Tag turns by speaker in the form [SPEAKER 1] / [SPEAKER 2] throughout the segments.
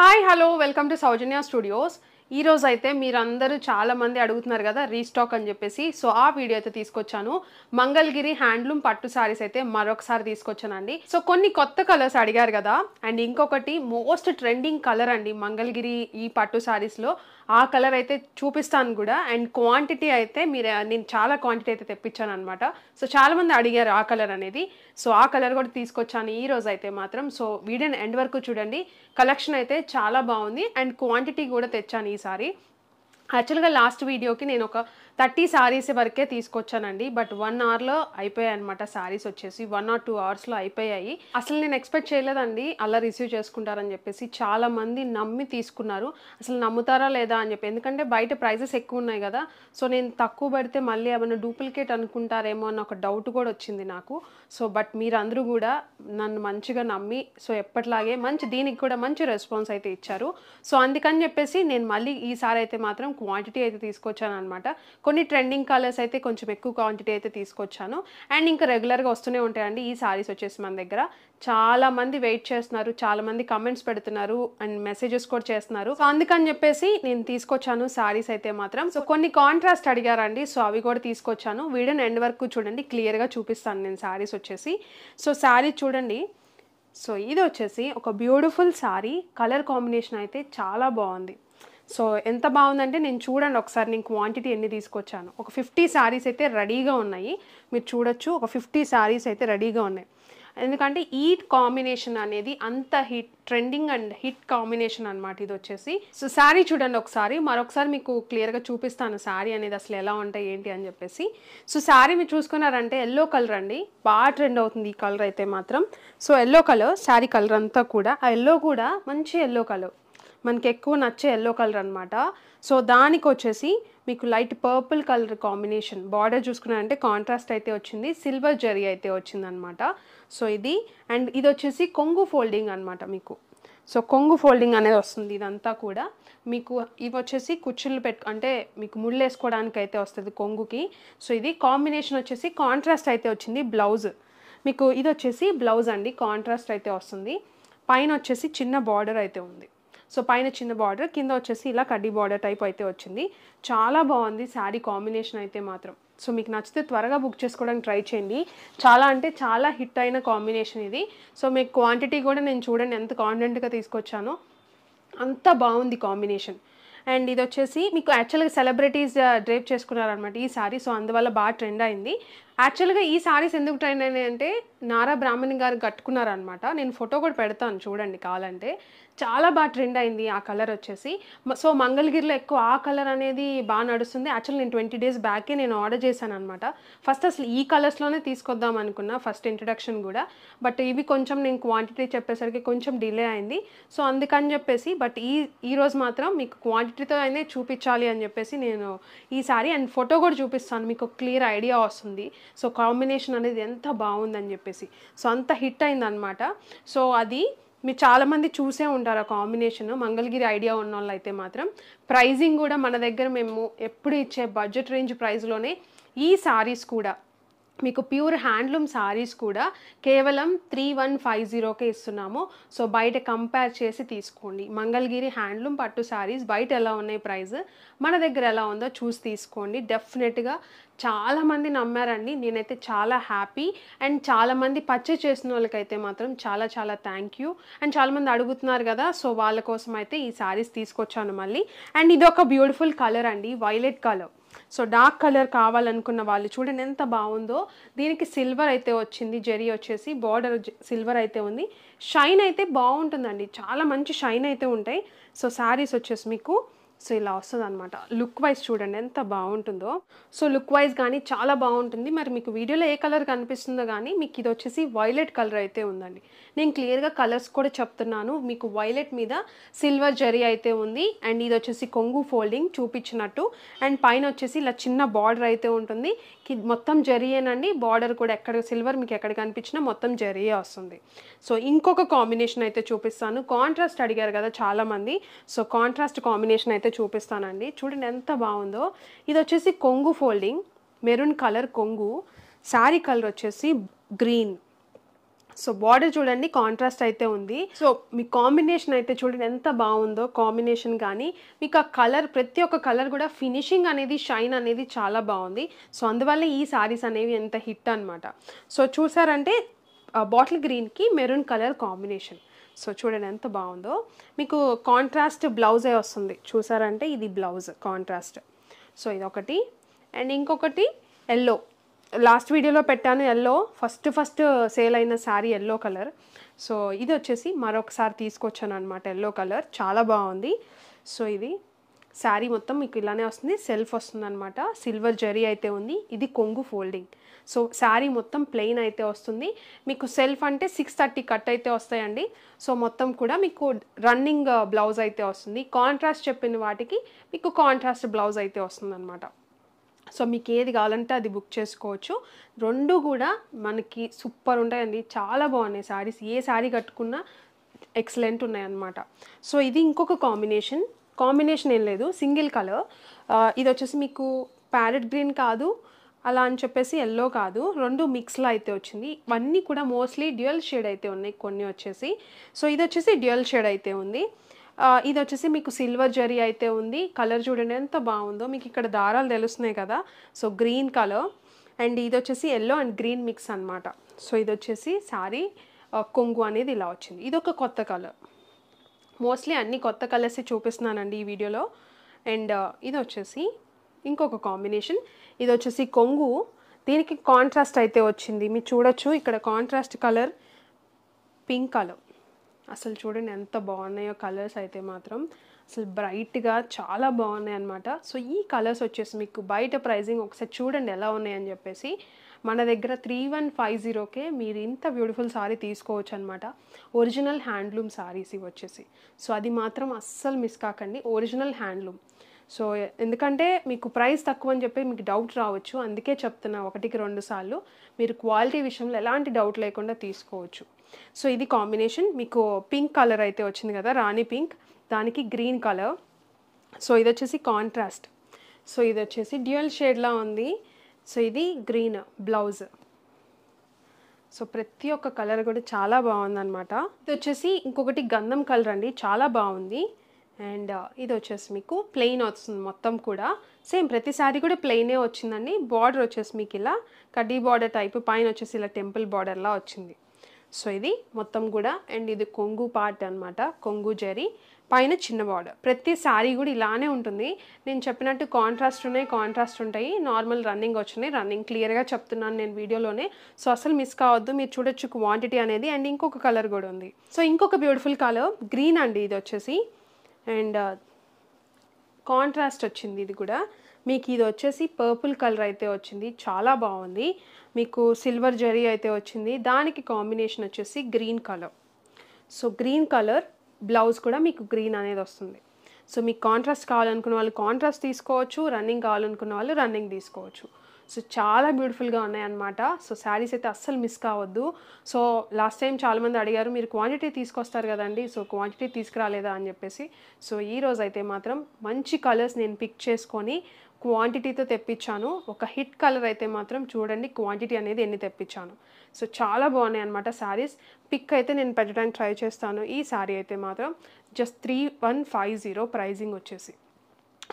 [SPEAKER 1] hi hello welcome to Soujanya studios ఈరోజు అయితే మీరందరూ చాలామంది అడుగుతున్నారు కదా రీస్టాక్ అని చెప్పేసి సో ఆ వీడియో అయితే తీసుకొచ్చాను మంగళగిరి హ్యాండ్లూమ్ పట్టు శారీస్ అయితే మరొకసారి తీసుకొచ్చానండి సో కొన్ని కొత్త కలర్స్ అడిగారు కదా అండ్ ఇంకొకటి మోస్ట్ ట్రెండింగ్ కలర్ అండి మంగళగిరి ఈ పట్టు శారీస్లో ఆ కలర్ అయితే చూపిస్తాను కూడా అండ్ క్వాంటిటీ అయితే మీరు నేను చాలా క్వాంటిటీ అయితే తెప్పించాను అనమాట సో చాలామంది అడిగారు ఆ కలర్ అనేది సో ఆ కలర్ కూడా తీసుకొచ్చాను ఈ రోజు అయితే మాత్రం సో వీడియోని ఎండ్ వరకు చూడండి కలెక్షన్ అయితే చాలా బాగుంది అండ్ క్వాంటిటీ కూడా తెచ్చాను ఈసారి యాక్చువల్గా లాస్ట్ వీడియోకి నేను ఒక థర్టీ సారీస్ వరకే తీసుకొచ్చానండి బట్ వన్ అవర్లో అయిపోయాయి అనమాట సారీస్ వచ్చేసి వన్ ఆర్ టూ అవర్స్లో అయిపోయాయి అసలు నేను ఎక్స్పెక్ట్ చేయలేదండి అలా రిసీవ్ చేసుకుంటారని చెప్పేసి చాలామంది నమ్మి తీసుకున్నారు అసలు నమ్ముతారా లేదా అని చెప్పి ఎందుకంటే బయట ప్రైజెస్ ఎక్కువ ఉన్నాయి కదా సో నేను తక్కువ పెడితే మళ్ళీ ఏమైనా డూప్లికేట్ అనుకుంటారేమో అన్న ఒక డౌట్ కూడా వచ్చింది నాకు సో బట్ మీరందరూ కూడా నన్ను మంచిగా నమ్మి సో ఎప్పట్లాగే మంచి దీనికి కూడా మంచి రెస్పాన్స్ అయితే ఇచ్చారు సో అందుకని చెప్పేసి నేను మళ్ళీ ఈసారి అయితే మాత్రం క్వాంటిటీ అయితే తీసుకొచ్చాను అనమాట కొన్ని ట్రెండింగ్ కలర్స్ అయితే కొంచెం ఎక్కువ క్వాంటిటీ అయితే తీసుకొచ్చాను అండ్ ఇంకా రెగ్యులర్గా వస్తూనే ఉంటాయండి ఈ సారీస్ వచ్చేసి మన దగ్గర చాలామంది వెయిట్ చేస్తున్నారు చాలామంది కమెంట్స్ పెడుతున్నారు అండ్ మెసేజెస్ కూడా చేస్తున్నారు సో అందుకని చెప్పేసి నేను తీసుకొచ్చాను సారీస్ అయితే మాత్రం సో కొన్ని కాంట్రాస్ట్ అడిగారండి సో అవి కూడా తీసుకొచ్చాను వీడియోని ఎండ్ వరకు చూడండి క్లియర్గా చూపిస్తాను నేను సారీస్ వచ్చేసి సో సారీ చూడండి సో ఇది వచ్చేసి ఒక బ్యూటిఫుల్ శారీ కలర్ కాంబినేషన్ అయితే చాలా బాగుంది సో ఎంత బాగుందంటే నేను చూడండి ఒకసారి నేను క్వాంటిటీ ఎన్ని తీసుకొచ్చాను ఒక ఫిఫ్టీ శారీస్ అయితే రెడీగా ఉన్నాయి మీరు చూడొచ్చు ఒక ఫిఫ్టీ శారీస్ అయితే రెడీగా ఉన్నాయి ఎందుకంటే ఈ కాంబినేషన్ అనేది అంత hit trending and hit combination అనమాట ఇది వచ్చేసి సో శారీ చూడండి ఒకసారి మరొకసారి మీకు క్లియర్గా చూపిస్తాను శారీ అనేది అసలు ఎలా ఉంటాయి ఏంటి అని చెప్పేసి సో శారీ మీరు చూసుకున్నారంటే ఎల్లో కలర్ అండి బాగా ట్రెండ్ అవుతుంది ఈ కలర్ అయితే మాత్రం so yellow colour sari colour అంతా కూడా ఆ ఎల్లో కూడా మంచి ఎల్లో కలర్ మనకి ఎక్కువ నచ్చే ఎల్లో కలర్ అనమాట సో దానికి వచ్చేసి మీకు light purple colour combination border చూసుకున్నారంటే కాంట్రాస్ట్ అయితే వచ్చింది సిల్వర్ జరీ అయితే వచ్చింది అనమాట సో ఇది అండ్ ఇది వచ్చేసి కొంగు ఫోల్డింగ్ అనమాట మీకు సో కొంగు ఫోల్డింగ్ అనేది వస్తుంది ఇదంతా కూడా మీకు ఇవి వచ్చేసి కుచ్చుళ్ళు పెట్టు అంటే మీకు ముళ్ళు వేసుకోవడానికి అయితే వస్తుంది కొంగుకి సో ఇది కాంబినేషన్ వచ్చేసి కాంట్రాస్ట్ అయితే వచ్చింది బ్లౌజ్ మీకు ఇది వచ్చేసి బ్లౌజ్ అండి కాంట్రాస్ట్ అయితే వస్తుంది పైన వచ్చేసి చిన్న బార్డర్ అయితే ఉంది సో పైన చిన్న బార్డర్ కింద వచ్చేసి ఇలా కడ్డీ బార్డర్ టైప్ అయితే వచ్చింది చాలా బాగుంది శారీ కాంబినేషన్ అయితే మాత్రం సో మీకు నచ్చితే త్వరగా బుక్ చేసుకోవడానికి ట్రై చేయండి చాలా అంటే చాలా హిట్ అయిన కాంబినేషన్ ఇది సో మీకు క్వాంటిటీ కూడా నేను చూడండి ఎంత కాన్ఫిడెంట్గా తీసుకొచ్చానో అంత బాగుంది కాంబినేషన్ అండ్ ఇది వచ్చేసి మీకు యాక్చువల్గా సెలబ్రిటీస్ డ్రైవ్ చేసుకున్నారనమాట ఈ సారీ సో అందువల్ల బాగా ట్రెండ్ అయింది యాక్చువల్గా ఈ సారీస్ ఎందుకు ట్రెండ్ అయినాయి అంటే నారా బ్రాహ్మణి గారు కట్టుకున్నారనమాట నేను ఫోటో కూడా పెడతాను చూడండి కావాలంటే చాలా బాగా ట్రెండ్ అయింది ఆ కలర్ వచ్చేసి సో మంగళగిరిలో ఎక్కువ ఆ కలర్ అనేది బాగా నడుస్తుంది యాక్చువల్ నేను ట్వంటీ డేస్ బ్యాకే నేను ఆర్డర్ చేశాను అనమాట ఫస్ట్ అసలు ఈ కలర్స్లోనే తీసుకొద్దాం అనుకున్నా ఫస్ట్ ఇంట్రడక్షన్ కూడా బట్ ఇవి కొంచెం నేను క్వాంటిటీ చెప్పేసరికి కొంచెం డిలే అయింది సో అందుకని చెప్పేసి బట్ ఈ ఈరోజు మాత్రం మీకు క్వాంటిటీతో అయినా చూపించాలి అని చెప్పేసి నేను ఈ సారీ అండ్ ఫోటో కూడా చూపిస్తాను మీకు క్లియర్ ఐడియా వస్తుంది సో కాంబినేషన్ అనేది ఎంత బాగుందని చెప్పేసి సో అంత హిట్ అయిందనమాట సో అది మీరు చాలామంది చూసే ఉంటారు ఆ కాంబినేషన్ మంగళగిరి ఐడియా ఉన్న వాళ్ళు అయితే మాత్రం ప్రైజింగ్ కూడా మన దగ్గర మేము ఎప్పుడు ఇచ్చే బడ్జెట్ రేంజ్ ప్రైజ్లోనే ఈ సారీస్ కూడా మీకు ప్యూర్ హ్యాండ్లూమ్ సారీస్ కూడా కేవలం త్రీ వన్ ఫైవ్ జీరోకే ఇస్తున్నాము సో బయట కంపేర్ చేసి తీసుకోండి మంగళగిరి హ్యాండ్లూమ్ పట్టు సారీస్ బయట ఎలా ఉన్నాయి ప్రైస్ మన దగ్గర ఎలా ఉందో చూసి తీసుకోండి డెఫినెట్గా చాలామంది నమ్మారండి నేనైతే చాలా హ్యాపీ అండ్ చాలామంది పచ్చే చేసిన వాళ్ళకైతే మాత్రం చాలా చాలా థ్యాంక్ యూ అండ్ చాలామంది అడుగుతున్నారు కదా సో వాళ్ళ కోసం అయితే ఈ సారీస్ తీసుకొచ్చాను మళ్ళీ అండ్ ఇది ఒక బ్యూటిఫుల్ కలర్ అండి violet colour so dark colour కావాలనుకున్న వాళ్ళు చూడండి ఎంత బాగుందో దీనికి సిల్వర్ అయితే వచ్చింది జెరీ వచ్చేసి బార్డర్ సిల్వర్ అయితే ఉంది షైన్ అయితే బాగుంటుందండి చాలా మంచి షైన్ అయితే ఉంటాయి సో శారీస్ వచ్చేసి మీకు సో ఇలా వస్తుంది అనమాట లుక్ వైజ్ చూడండి ఎంత బాగుంటుందో సో లుక్ వైజ్ కానీ చాలా బాగుంటుంది మరి మీకు వీడియోలో ఏ కలర్ కనిపిస్తుందో కానీ మీకు ఇది వచ్చేసి వైలెట్ కలర్ అయితే ఉందండి నేను క్లియర్గా కలర్స్ కూడా చెప్తున్నాను మీకు వైలెట్ మీద సిల్వర్ జరీ అయితే ఉంది అండ్ ఇది వచ్చేసి కొంగు ఫోల్డింగ్ చూపించినట్టు అండ్ పైన వచ్చేసి ఇలా చిన్న బార్డర్ అయితే ఉంటుంది మొత్తం జరీయేనండి బార్డర్ కూడా ఎక్కడ సిల్వర్ మీకు ఎక్కడ కనిపించినా మొత్తం జరీయే వస్తుంది సో ఇంకొక కాంబినేషన్ అయితే చూపిస్తాను కాంట్రాస్ట్ అడిగారు కదా చాలామంది సో కాంట్రాస్ట్ కాంబినేషన్ అయితే అయితే చూపిస్తానండి చూడండి ఎంత బాగుందో ఇది వచ్చేసి కొంగు ఫోల్డింగ్ మెరూన్ కలర్ కొంగు శారీ కలర్ వచ్చేసి గ్రీన్ సో బార్డర్ చూడండి కాంట్రాస్ట్ అయితే ఉంది సో మీ కాంబినేషన్ అయితే చూడండి ఎంత బాగుందో కాంబినేషన్ కానీ మీకు ఆ కలర్ ప్రతి ఒక్క కలర్ కూడా ఫినిషింగ్ అనేది షైన్ అనేది చాలా బాగుంది సో అందువల్ల ఈ సారీస్ అనేవి ఎంత హిట్ అనమాట సో చూసారంటే బాటిల్ గ్రీన్కి మెరూన్ కలర్ కాంబినేషన్ సో చూడండి ఎంత బాగుందో మీకు కాంట్రాస్ట్ బ్లౌజే వస్తుంది చూసారంటే ఇది బ్లౌజ్ కాంట్రాస్ట్ సో ఇది ఒకటి అండ్ ఇంకొకటి ఎల్లో లాస్ట్ వీడియోలో పెట్టాను ఎల్లో ఫస్ట్ ఫస్ట్ సేల్ అయిన శారీ ఎల్లో కలర్ సో ఇది వచ్చేసి మరొకసారి తీసుకొచ్చాను అనమాట ఎల్లో కలర్ చాలా బాగుంది సో ఇది శారీ మొత్తం మీకు ఇలానే వస్తుంది సెల్ఫ్ వస్తుంది అనమాట సిల్వర్ జరీ అయితే ఉంది ఇది కొంగు ఫోల్డింగ్ సో శారీ మొత్తం ప్లెయిన్ అయితే వస్తుంది మీకు సెల్ఫ్ అంటే సిక్స్ థర్టీ కట్ అయితే వస్తాయండి సో మొత్తం కూడా మీకు రన్నింగ్ బ్లౌజ్ అయితే వస్తుంది కాంట్రాస్ట్ చెప్పిన వాటికి మీకు కాంట్రాస్ట్ బ్లౌజ్ అయితే వస్తుంది అనమాట సో మీకు ఏది కావాలంటే అది బుక్ చేసుకోవచ్చు రెండు కూడా మనకి సూపర్ ఉంటాయండి చాలా బాగున్నాయి శారీస్ ఏ శారీ కట్టుకున్నా ఎక్సలెంట్ ఉన్నాయన్నమాట సో ఇది ఇంకొక కాంబినేషన్ కాంబినేషన్ ఏం లేదు సింగిల్ కలర్ ఇది వచ్చేసి మీకు ప్యారెట్ గ్రీన్ కాదు అలా అని చెప్పేసి ఎల్లో కాదు రెండు మిక్స్లో అయితే వచ్చింది ఇవన్నీ కూడా మోస్ట్లీ డ్యూయల్ షేడ్ అయితే ఉన్నాయి కొన్ని వచ్చేసి సో ఇది వచ్చేసి డ్యుయల్ షేడ్ అయితే ఉంది ఇది వచ్చేసి మీకు సిల్వర్ జరీ అయితే ఉంది కలర్ చూడండి ఎంత బాగుందో మీకు ఇక్కడ దారాలు తెలుస్తున్నాయి కదా సో గ్రీన్ కలర్ అండ్ ఇది వచ్చేసి ఎల్లో అండ్ గ్రీన్ మిక్స్ అనమాట సో ఇది వచ్చేసి శారీ కొంగు అనేది ఇలా వచ్చింది ఇది ఒక కొత్త కలర్ మోస్ట్లీ అన్ని కొత్త కలర్సే చూపిస్తున్నానండి ఈ వీడియోలో అండ్ uh, ఇది వచ్చేసి ఇంకొక కాంబినేషన్ ఇది వచ్చేసి కొంగు దీనికి కాంట్రాస్ట్ అయితే వచ్చింది మీరు చూడొచ్చు ఇక్కడ కాంట్రాస్ట్ కలర్ పింక్ కలర్ అసలు చూడండి ఎంత బాగున్నాయో కలర్స్ అయితే మాత్రం అసలు బ్రైట్గా చాలా బాగున్నాయి అనమాట సో ఈ కలర్స్ వచ్చేసి మీకు బయట ప్రైజింగ్ ఒకసారి చూడండి ఎలా ఉన్నాయని చెప్పేసి మన దగ్గర త్రీ వన్ ఫైవ్ జీరోకే మీరు ఇంత బ్యూటిఫుల్ సారీ తీసుకోవచ్చు అనమాట ఒరిజినల్ హ్యాండ్లూమ్ సారీస్ ఇవి వచ్చేసి సో అది మాత్రం అస్సలు మిస్ కాకండి ఒరిజినల్ హ్యాండ్లూమ్ సో ఎందుకంటే మీకు ప్రైస్ తక్కువ అని చెప్పి మీకు డౌట్ రావచ్చు అందుకే చెప్తున్నా ఒకటికి రెండు సార్లు మీరు క్వాలిటీ విషయంలో ఎలాంటి డౌట్ లేకుండా తీసుకోవచ్చు సో ఇది కాంబినేషన్ మీకు పింక్ కలర్ అయితే వచ్చింది కదా రాణి పింక్ దానికి గ్రీన్ కలర్ సో ఇది వచ్చేసి కాంట్రాస్ట్ సో ఇది వచ్చేసి డ్యూయల్ షేడ్లా ఉంది సో ఇది గ్రీన్ బ్లౌజ్ సో ప్రతి ఒక్క కలర్ కూడా చాలా బాగుందనమాట ఇది వచ్చేసి ఇంకొకటి గంధం కలర్ అండి చాలా బాగుంది అండ్ uh, ఇది వచ్చేసి మీకు ప్లెయిన్ వస్తుంది మొత్తం కూడా సేమ్ ప్రతిసారి కూడా ప్లెయినే వచ్చిందండి బార్డర్ వచ్చేసి మీకు ఇలా కడ్డీ బార్డర్ టైప్ పైన వచ్చేసి ఇలా టెంపుల్ బార్డర్లా వచ్చింది సో ఇది మొత్తం కూడా అండ్ ఇది కొంగు పార్ట్ అనమాట కొంగు జరీ పైన చిన్న బార్డర్ ప్రతి శారీ కూడా ఇలానే ఉంటుంది నేను చెప్పినట్టు కాంట్రాస్ట్ ఉన్నాయి కాంట్రాస్ట్ ఉంటాయి నార్మల్ రన్నింగ్ వచ్చినాయి రన్నింగ్ క్లియర్గా చెప్తున్నాను నేను వీడియోలోనే సో అసలు మిస్ కావద్దు మీరు చూడొచ్చు క్వాంటిటీ అనేది అండ్ ఇంకొక కలర్ కూడా ఉంది సో ఇంకొక బ్యూటిఫుల్ కలర్ గ్రీన్ అండి ఇది వచ్చేసి అండ్ కాంట్రాస్ట్ uh, వచ్చింది ఇది కూడా మీకు ఇది వచ్చేసి పర్పుల్ కలర్ అయితే వచ్చింది చాలా బాగుంది మీకు సిల్వర్ జరీ అయితే వచ్చింది దానికి కాంబినేషన్ వచ్చేసి green colour so green colour blouse కూడా మీకు గ్రీన్ అనేది వస్తుంది సో మీకు కాంట్రాస్ట్ కావాలనుకున్న వాళ్ళు కాంట్రాస్ట్ తీసుకోవచ్చు రన్నింగ్ కావాలనుకున్న వాళ్ళు రన్నింగ్ తీసుకోవచ్చు సో చాలా బ్యూటిఫుల్గా ఉన్నాయన్నమాట సో శారీస్ అయితే అస్సలు మిస్ కావద్దు సో లాస్ట్ టైం చాలామంది అడిగారు మీరు క్వాంటిటీ తీసుకొస్తారు కదండి సో క్వాంటిటీ తీసుకురాలేదా అని చెప్పేసి సో ఈ రోజు అయితే మాత్రం మంచి కలర్స్ నేను పిక్ చేసుకొని క్వాంటిటీతో తెప్పించాను ఒక హిట్ కలర్ అయితే మాత్రం చూడండి క్వాంటిటీ అనేది ఎన్ని తెప్పించాను సో చాలా బాగున్నాయి అనమాట శారీస్ పిక్ అయితే నేను పెట్టడానికి ట్రై చేస్తాను ఈ శారీ అయితే మాత్రం just three one five zero pricing వచ్చేసి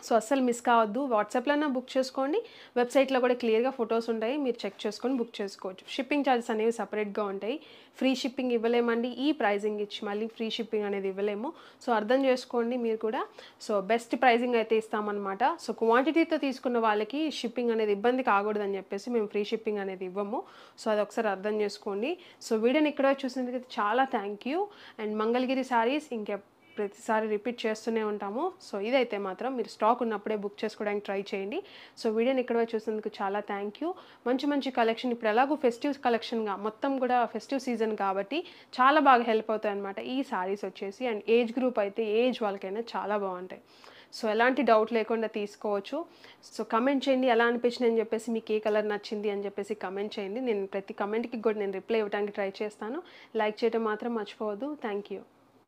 [SPEAKER 1] సో అస్సలు మిస్ కావద్దు వాట్సాప్లోనే బుక్ చేసుకోండి వెబ్సైట్లో కూడా క్లియర్గా ఫొటోస్ ఉంటాయి మీరు చెక్ చేసుకొని బుక్ చేసుకోవచ్చు షిప్పింగ్ ఛార్జెస్ అనేవి సపరేట్గా ఉంటాయి ఫ్రీ షిప్పింగ్ ఇవ్వలేమండి ఈ ప్రైజింగ్ ఇచ్చి మళ్ళీ ఫ్రీ షిప్పింగ్ అనేది ఇవ్వలేము సో అర్థం చేసుకోండి మీరు కూడా సో బెస్ట్ ప్రైజింగ్ అయితే ఇస్తామన్నమాట సో క్వాంటిటీతో తీసుకున్న వాళ్ళకి షిప్పింగ్ అనేది ఇబ్బంది కాకూడదని చెప్పేసి మేము ఫ్రీ షిప్పింగ్ అనేది ఇవ్వము సో అది ఒకసారి అర్థం చేసుకోండి సో వీడియోని ఇక్కడ చూసినందుకు చాలా thank you and Mangalagiri saris ఇంకెప్పుడు ప్రతిసారి రిపీట్ చేస్తూనే ఉంటాము సో ఇదైతే మాత్రం మీరు స్టాక్ ఉన్నప్పుడే బుక్ చేసుకోవడానికి ట్రై చేయండి సో వీడియోని ఇక్కడ చూసినందుకు చాలా థ్యాంక్ యూ మంచి మంచి కలెక్షన్ ఇప్పుడు ఎలాగో ఫెస్టివ్ కలెక్షన్గా మొత్తం కూడా ఫెస్టివ్ సీజన్ కాబట్టి చాలా బాగా హెల్ప్ అవుతాయి అనమాట ఈ సారీస్ వచ్చేసి అండ్ ఏజ్ గ్రూప్ అయితే ఏజ్ వాళ్ళకైనా చాలా బాగుంటాయి సో ఎలాంటి డౌట్ లేకుండా తీసుకోవచ్చు సో కమెంట్ చేయండి ఎలా అనిపించింది అని చెప్పేసి మీకు ఏ కలర్ నచ్చింది అని చెప్పేసి కమెంట్ చేయండి నేను ప్రతి కమెంట్కి కూడా నేను రిప్లై ఇవ్వడానికి ట్రై చేస్తాను లైక్ చేయడం మాత్రం మర్చిపోవద్దు థ్యాంక్ యూ